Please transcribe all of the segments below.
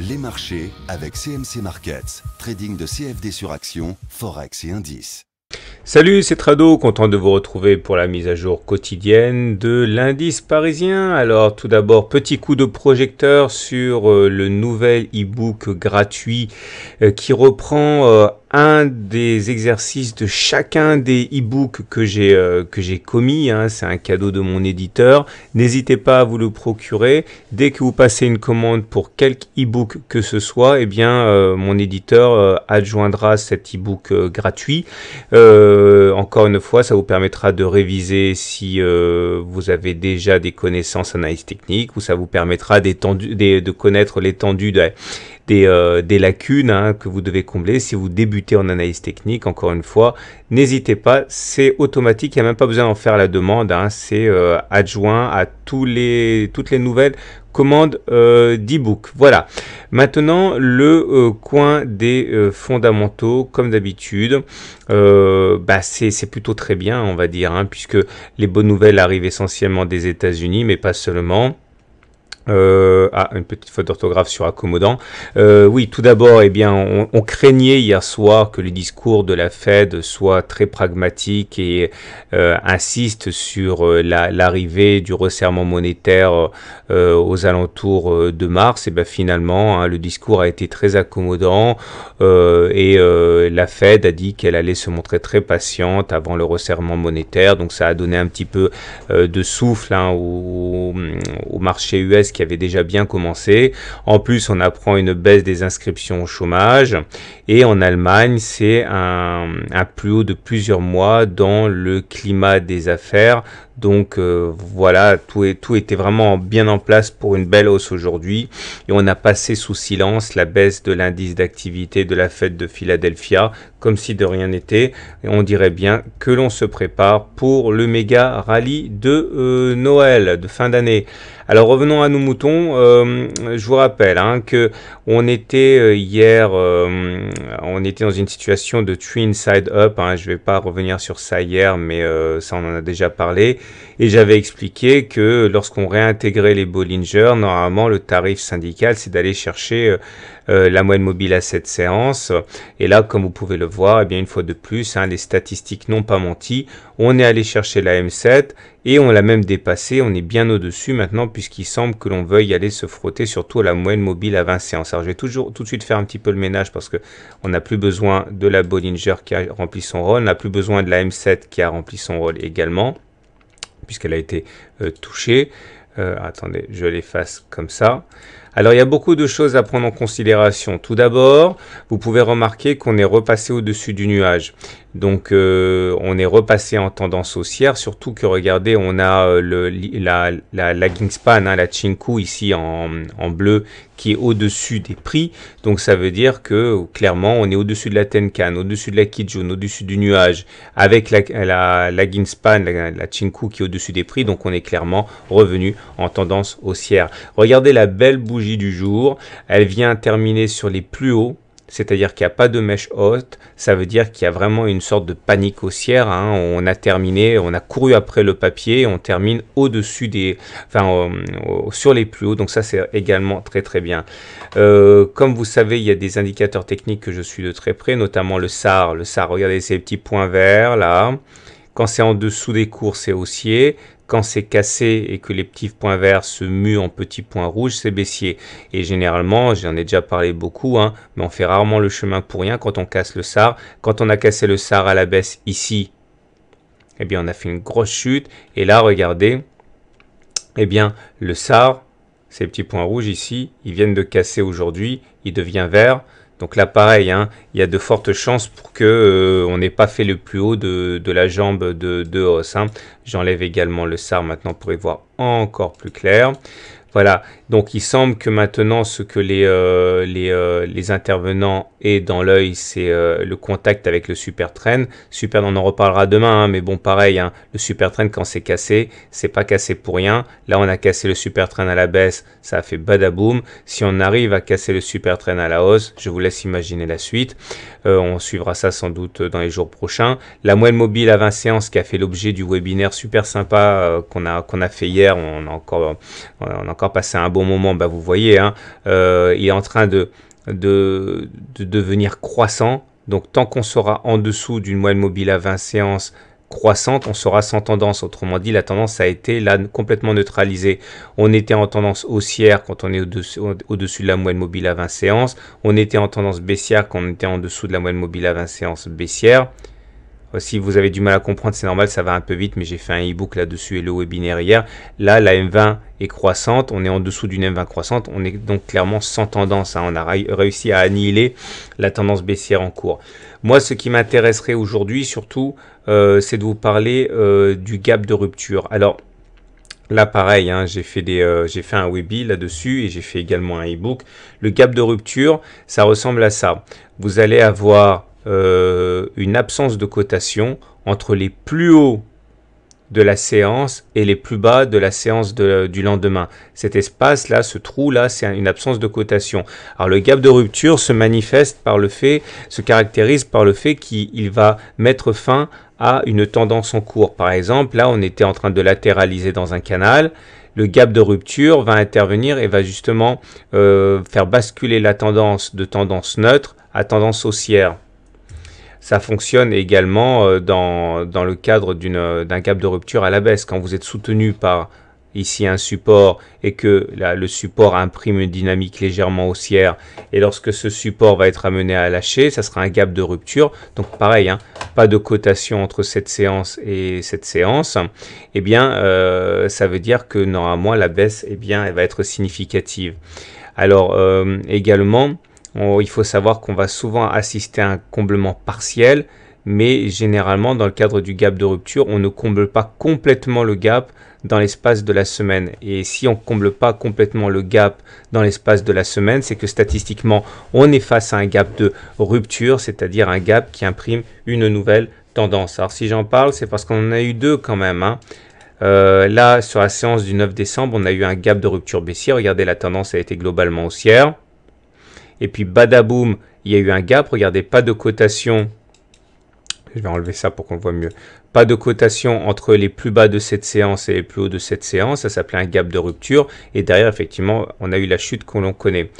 Les marchés avec CMC Markets, trading de CFD sur actions, forex et indices. Salut, c'est Trado, content de vous retrouver pour la mise à jour quotidienne de l'indice parisien. Alors tout d'abord, petit coup de projecteur sur euh, le nouvel e-book gratuit euh, qui reprend euh, un des exercices de chacun des e-books que j'ai euh, que j'ai commis. Hein, c'est un cadeau de mon éditeur. N'hésitez pas à vous le procurer. Dès que vous passez une commande pour quelque e-book que ce soit, eh bien euh, mon éditeur euh, adjoindra cet e-book gratuit. encore une fois, ça vous permettra de réviser si vous avez déjà des connaissances analyse technique, ou ça vous permettra d'étendu de connaître l'étendue de euh, des, lacunes hein, que vous devez combler. Si vous débutez en analyse technique, encore une fois, n'hésitez pas, c'est automatique, il n'y a même pas besoin d'en faire la demande, hein. c'est euh, adjoint à tous les, toutes les nouvelles commandes euh, d'ebook. Voilà. Maintenant, le euh, coin des fondamentaux, comme d'habitude, bah c'est plutôt très bien, on va dire, hein, puisque les bonnes nouvelles arrivent essentiellement des États-Unis, mais pas seulement. Euh, ah, une petite faute d'orthographe sur accommodant. Euh, oui, tout d'abord, eh bien, on, craignait hier soir que le discours de la Fed soit très pragmatique et euh, insistent sur euh, l'arrivée du resserrement monétaire euh, aux alentours de mars. Et eh bien, finalement, hein, le discours a été très accommodant et la Fed a dit qu'elle allait se montrer très patiente avant le resserrement monétaire. Donc, ça a donné un petit peu de souffle hein, au, au marché US qui avait déjà bien commencé. En plus, on apprend une baisse des inscriptions au chômage. Et en Allemagne, c'est un, un plus haut de plusieurs mois dans le climat des affaires, donc euh, voilà, tout, est, tout était vraiment bien en place pour une belle hausse aujourd'hui. Et on a passé sous silence la baisse de l'indice d'activité de la fête de Philadelphia, comme si de rien n'était. Et on dirait bien que l'on se prépare pour le méga rallye de euh, Noël, de fin d'année. Alors revenons à nos moutons. Euh, je vous rappelle hein, que on était hier, on était dans une situation de twin side up. Hein. je ne vais pas revenir sur ça hier, mais ça on en a déjà parlé. Et j'avais expliqué que lorsqu'on réintégrait les Bollinger, normalement le tarif syndical, c'est d'aller chercher euh, euh, la moyenne mobile à 7 séances Et là, comme vous pouvez le voir, eh bien une fois de plus, hein, les statistiques n'ont pas menti. On est allé chercher la M7 et on l'a même dépassé. On est bien au-dessus maintenant puisqu'il semble que l'on veuille aller se frotter surtout à la moyenne mobile à 20 séances. Alors je vais toujours tout de suite faire un petit peu le ménage parce que on n'a plus besoin de la Bollinger qui a rempli son rôle, on n'a plus besoin de la M7 qui a rempli son rôle également puisqu'elle a été euh, touchée. Euh, attendez, je l'efface comme ça. Alors il y a beaucoup de choses à prendre en considération. Tout d'abord, vous pouvez remarquer qu'on est repassé au-dessus du nuage. Donc euh, on est repassé en tendance haussière, surtout que regardez, on a euh, le, la, la lagging span, hein, la chinku ici en, bleu, qui est au-dessus des prix. Donc ça veut dire que clairement on est au-dessus de la Tenkan, au-dessus de la Kijun, au-dessus du nuage, avec la, la, lagging span, la, la chinku qui est au-dessus des prix. Donc on est clairement revenu en tendance haussière. Regardez la belle bougie du jour. Elle vient terminer sur les plus hauts, c'est-à-dire qu'il n'y a pas de mèche haute, ça veut dire qu'il y a vraiment une sorte de panique haussière. Hein. On a terminé, on a couru après le papier, on termine au-dessus des, enfin, euh, sur les plus hauts. Donc ça, c'est également très très bien. Euh, comme vous savez, il y a des indicateurs techniques que je suis de très près, notamment le SAR. Le SAR, regardez ces petits points verts là. Quand c'est en dessous des cours, c'est haussier quand c'est cassé et que les petits points verts se muent en petits points rouges, c'est baissier. Et généralement, j'en ai déjà parlé beaucoup, hein, mais on fait rarement le chemin pour rien quand on casse le SAR. Quand on a cassé le SAR à la baisse ici, eh bien, on a fait une grosse chute. Et là, regardez, eh bien, le SAR, ces petits points rouges ici, ils viennent de casser aujourd'hui, il devient vert. Donc là, pareil, hein, il y a de fortes chances pour que euh, on n'ait pas fait le plus haut de, la jambe de, de hausse. Hein. J'enlève également le SAR maintenant pour y voir encore plus clair. Voilà, donc il semble que maintenant ce que les, euh, euh, les, intervenants aient dans l'œil, c'est euh, le contact avec le super train. Super, on en reparlera demain, hein, mais bon pareil, hein. le super train quand c'est cassé, c'est pas cassé pour rien. Là on a cassé le super train à la baisse, ça a fait badaboum. Si on arrive à casser le super train à la hausse, je vous laisse imaginer la suite. on suivra ça sans doute dans les jours prochains. La moelle mobile à 20 séances qui a fait l'objet du webinaire super sympa qu'on a, a fait hier, on encore, on a encore passé passer un bon moment, bah, vous voyez, hein, euh, il est en train de, devenir croissant. Donc tant qu'on sera en dessous d'une moyenne mobile à 20 séances, croissante, on sera sans tendance. Autrement dit, la tendance a été là complètement neutralisée. On était en tendance haussière quand on est au-dessus de la moyenne mobile à 20 séances. On était en tendance baissière quand on était en dessous de la moyenne mobile à 20 séances baissière. Euh, si vous avez du mal à comprendre, c'est normal, ça va un peu vite, mais j'ai fait un e-book là-dessus et le webinaire hier. Là, la M20 est croissante, on est en dessous d'une M20 croissante, on est donc clairement sans tendance. Hein. On a réussi à annihiler la tendance baissière en cours. Moi, ce qui m'intéresserait aujourd'hui, surtout, euh, c'est de vous parler euh, du gap de rupture. Alors, Là, pareil, hein, j'ai fait, un Webi là-dessus et j'ai fait également un e-book. Le gap de rupture, ça ressemble à ça. Vous allez avoir euh, une absence de cotation entre les plus hauts de la séance et les plus bas de la séance du lendemain. Cet espace-là, ce trou-là, c'est une absence de cotation. Alors le gap de rupture se manifeste par le fait, se caractérise par le fait qu'il va mettre fin à une tendance en cours. Par exemple, là, on était en train de latéraliser dans un canal. Le gap de rupture va intervenir et va justement euh, faire basculer la tendance de tendance neutre à tendance haussière. Ça fonctionne également euh, dans, le cadre euh, d'un gap de rupture à la baisse. Quand vous êtes soutenu par ici un support et que le support imprime une dynamique légèrement haussière et lorsque ce support va être amené à lâcher, ça sera un gap de rupture. Donc pareil, hein, pas de cotation entre cette séance et cette séance. Eh bien, euh, ça veut dire que normalement la baisse, eh bien, elle va être significative. Alors également, il faut savoir qu'on va souvent assister à un comblement partiel, mais généralement dans le cadre du gap de rupture, on ne comble pas complètement le gap dans l'espace de la semaine. Et si on ne comble pas complètement le gap dans l'espace de la semaine, c'est que statistiquement, on est face à un gap de rupture, c'est-à-dire un gap qui imprime une nouvelle tendance. Alors si j'en parle, c'est parce qu'on en a eu deux quand même. Hein. Euh, là, sur la séance du 9 décembre, on a eu un gap de rupture baissier. Regardez, la tendance a été globalement haussière. Et puis badaboum, il y a eu un gap. Regardez, pas de cotation. Je vais enlever ça pour qu'on le voit mieux. Pas de cotation entre les plus bas de cette séance et les plus hauts de cette séance. Ça s'appelait un gap de rupture. Et derrière, effectivement, on a eu la chute que l'on connaît.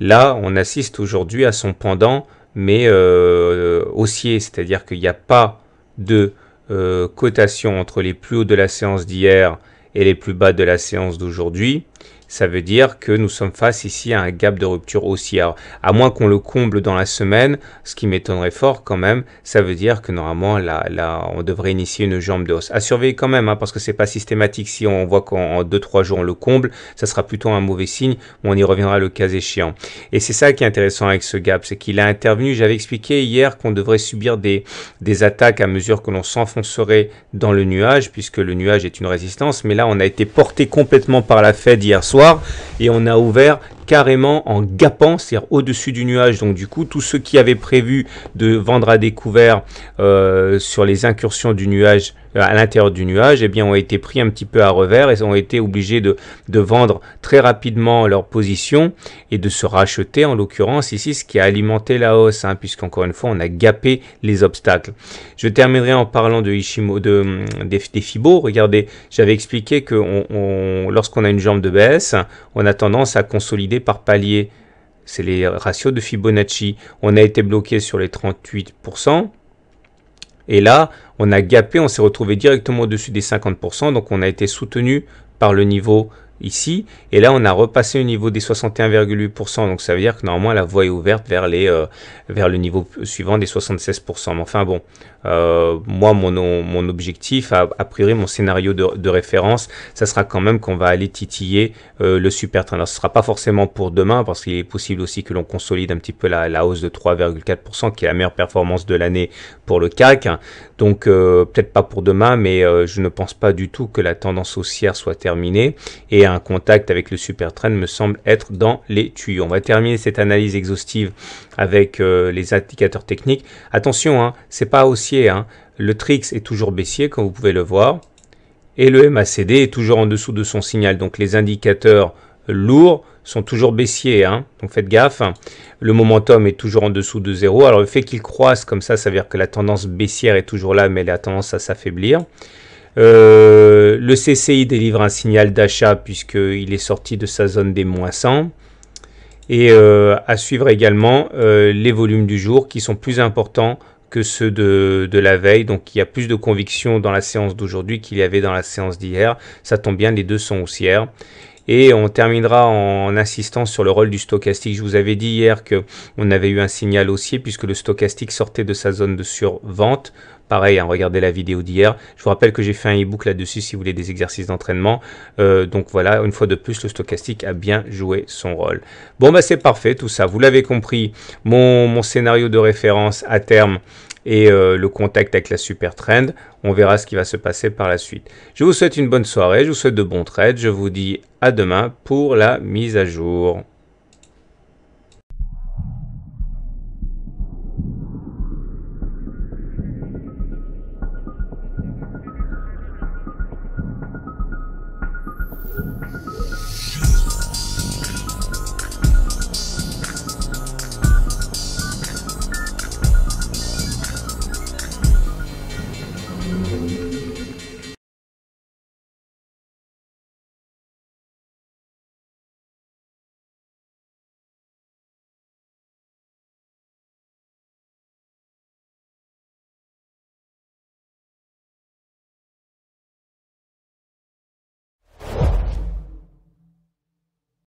Là, on assiste aujourd'hui à son pendant, mais euh, haussier. C'est-à-dire qu'il n'y a pas de euh, cotation entre les plus hauts de la séance d'hier et les plus bas de la séance d'aujourd'hui ça veut dire que nous sommes face ici à un gap de rupture haussière. À moins qu'on le comble dans la semaine, ce qui m'étonnerait fort quand même, ça veut dire que normalement là, là on devrait initier une jambe de hausse. À surveiller quand même, hein, parce que c'est pas systématique. Si on voit qu'en 2-3 jours on le comble, ça sera plutôt un mauvais signe. On y reviendra le cas échéant. Et c'est ça qui est intéressant avec ce gap, c'est qu'il a intervenu. J'avais expliqué hier qu'on devrait subir des, des attaques à mesure que l'on s'enfoncerait dans le nuage, puisque le nuage est une résistance. Mais là, on a été porté complètement par la Fed hier soir et on a ouvert carrément en gapant, c'est-à-dire au-dessus du nuage. Donc du coup, tous ceux qui avaient prévu de vendre à découvert euh, sur les incursions du nuage, euh, à l'intérieur du nuage, eh bien, ont été pris un petit peu à revers et ont été obligés de, vendre très rapidement leur position et de se racheter, en l'occurrence ici, ce qui a alimenté la hausse, hein, puisqu'encore une fois, on a gapé les obstacles. Je terminerai en parlant de Ishimo, de, des, Fibo. Regardez, j'avais expliqué que lorsqu'on a une jambe de baisse, on a tendance à consolider par palier, c'est les ratios de Fibonacci, on a été bloqué sur les 38%. Et là, on a gapé, on s'est retrouvé directement au-dessus des 50%, donc on a été soutenu par le niveau ici. Et là, on a repassé au niveau des 61,8%. Donc, ça veut dire que normalement, la voie est ouverte vers, les, euh, vers le niveau suivant des 76%. Mais enfin, bon, euh, moi, mon, mon objectif, a, priori, mon scénario de, référence, ça sera quand même qu'on va aller titiller euh, le super train. Alors, ce sera pas forcément pour demain, parce qu'il est possible aussi que l'on consolide un petit peu la, la hausse de 3,4%, qui est la meilleure performance de l'année pour le CAC. Donc, peut-être pas pour demain, mais je ne pense pas du tout que la tendance haussière soit terminée. Et un un contact avec le Super trend me semble être dans les tuyaux. On va terminer cette analyse exhaustive avec euh, les indicateurs techniques. Attention, hein, c'est pas haussier. Hein. Le TRIX est toujours baissier, comme vous pouvez le voir. Et le MACD est toujours en dessous de son signal. Donc les indicateurs euh, lourds sont toujours baissiers, hein. donc faites gaffe. Le momentum est toujours en dessous de zéro. Alors le fait qu'il croisse comme ça, ça veut dire que la tendance baissière est toujours là, mais elle a tendance à s'affaiblir. Euh, le CCI délivre un signal d'achat puisqu'il est sorti de sa zone des moins 100. Et euh, à suivre également euh, les volumes du jour qui sont plus importants que ceux de, la veille. Donc il y a plus de conviction dans la séance d'aujourd'hui qu'il y avait dans la séance d'hier. Ça tombe bien, les deux sont haussières. Et on terminera en insistant sur le rôle du stochastique. Je vous avais dit hier qu'on avait eu un signal haussier puisque le stochastique sortait de sa zone de survente Pareil, hein, regardez la vidéo d'hier. Je vous rappelle que j'ai fait un e-book là-dessus si vous voulez des exercices d'entraînement. Euh, donc voilà, une fois de plus, le stochastique a bien joué son rôle. Bon, bah c'est parfait tout ça. Vous l'avez compris, mon, mon scénario de référence à terme, et euh, le contact avec la super trend. On verra ce qui va se passer par la suite. Je vous souhaite une bonne soirée, je vous souhaite de bons trades, je vous dis à demain pour la mise à jour.